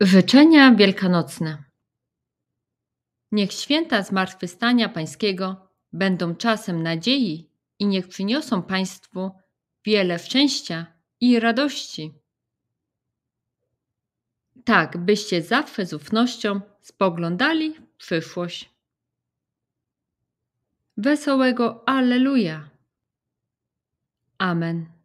Życzenia wielkanocne. Niech święta zmartwychwstania Pańskiego będą czasem nadziei i niech przyniosą Państwu wiele szczęścia i radości. Tak, byście zawsze z ufnością spoglądali w przyszłość. Wesołego Alleluja. Amen.